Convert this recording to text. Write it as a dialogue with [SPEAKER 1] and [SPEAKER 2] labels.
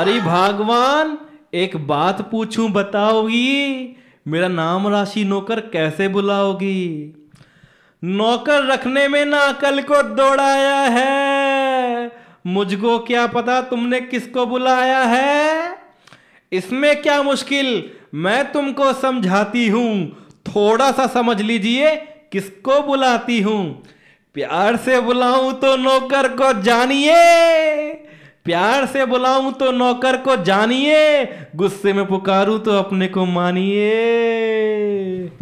[SPEAKER 1] अरे भगवान एक बात पूछूं बताओगी मेरा नाम राशि नौकर कैसे बुलाओगी नौकर रखने में ना कल को दौड़ाया है मुझको क्या पता तुमने किसको बुलाया है इसमें क्या मुश्किल मैं तुमको समझाती हूं थोड़ा सा समझ लीजिए किसको बुलाती हूं प्यार से बुलाऊं तो नौकर को जानिए प्यार से बुलाऊं तो नौकर को जानिए गुस्से में पुकारूं तो अपने को मानिए